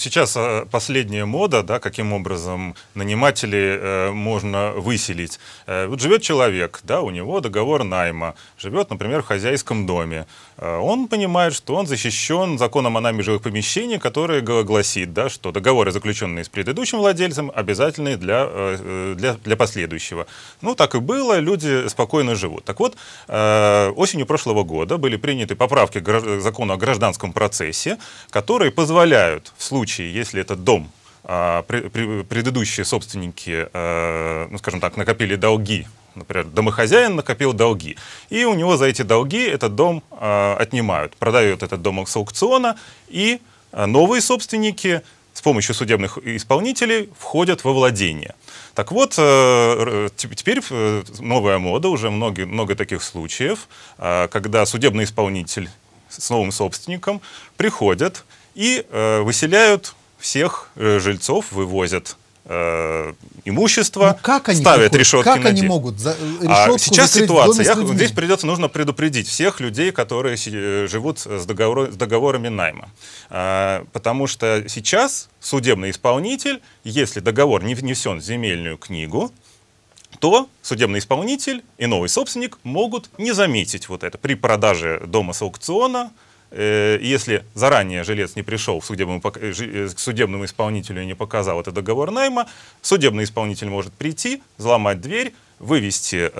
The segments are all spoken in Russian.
сейчас э, последняя мода, да, каким образом наниматели э, можно выселить. Э, вот живет человек, да, у него договор найма, живет, например, в хозяйском доме. Э, он понимает, что он защищен законом о найме жилых помещений, который гласит, да, что договоры, заключенные с предыдущим владельцем, обязательны для, э, э, для, для последующего. Ну, так и было, люди спокойно живут. Так вот, э, осенью прошлого года были приняты поправки к закону о гражданском процессе, которые позволяют в случае случае, если этот дом а, предыдущие собственники, э, ну, скажем так, накопили долги, например, домохозяин накопил долги, и у него за эти долги этот дом а, отнимают, продают этот дом с аукциона, и а, новые собственники с помощью судебных исполнителей входят во владение. Так вот, э, теперь э, новая мода, уже много, много таких случаев, когда судебный исполнитель с новым собственником приходят и э, выселяют всех э, жильцов, вывозят э, имущество, ну, как они ставят решетки как на они день. могут за, э, а Сейчас ситуация. Я, здесь придется нужно предупредить всех людей, которые си, э, живут с, договор, с договорами найма. А, потому что сейчас судебный исполнитель, если договор не внесен в земельную книгу, то судебный исполнитель и новый собственник могут не заметить вот это при продаже дома с аукциона, Э, если заранее жилец не пришел к судебному, э, э, к судебному исполнителю и не показал этот договор найма, судебный исполнитель может прийти, взломать дверь, вывести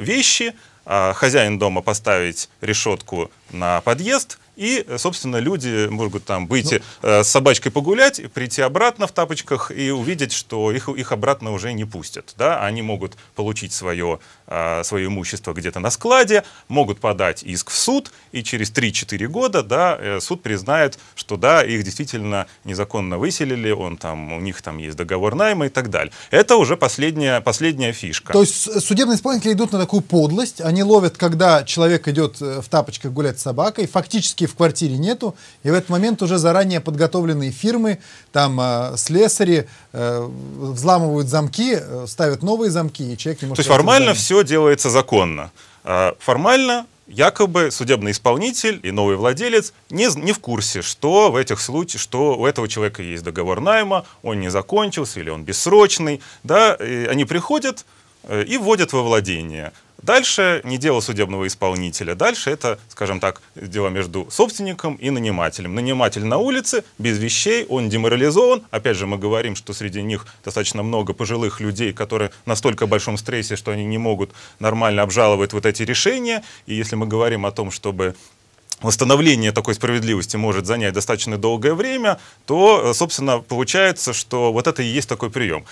вещи, а хозяин дома поставить решетку на подъезд и, э, собственно, люди могут там выйти ну, с собачкой погулять, прийти обратно в тапочках и увидеть, что их, их обратно уже не пустят. Да? Они могут получить свое, э, свое имущество где-то на складе, могут подать иск в суд, и через 3-4 года да, суд признает, что да, их действительно незаконно выселили, он там, у них там есть договор найма и так далее. Это уже последняя, последняя фишка. То есть судебные исполнители идут на такую подлость, они ловят, когда человек идет в тапочках гулять с собакой, фактически в квартире нету, и в этот момент уже заранее подготовленные фирмы, там э, слесари э, взламывают замки, э, ставят новые замки, и человек не может... То есть формально все делается законно. А, формально якобы судебный исполнитель и новый владелец не, не в курсе, что в этих случаях, что у этого человека есть договор найма, он не закончился или он бессрочный, да, и они приходят, и вводят во владение. Дальше не дело судебного исполнителя, дальше это, скажем так, дело между собственником и нанимателем. Наниматель на улице, без вещей, он деморализован. Опять же, мы говорим, что среди них достаточно много пожилых людей, которые настолько в большом стрессе, что они не могут нормально обжаловать вот эти решения. И если мы говорим о том, чтобы восстановление такой справедливости может занять достаточно долгое время, то, э, собственно, получается, что вот это и есть такой прием.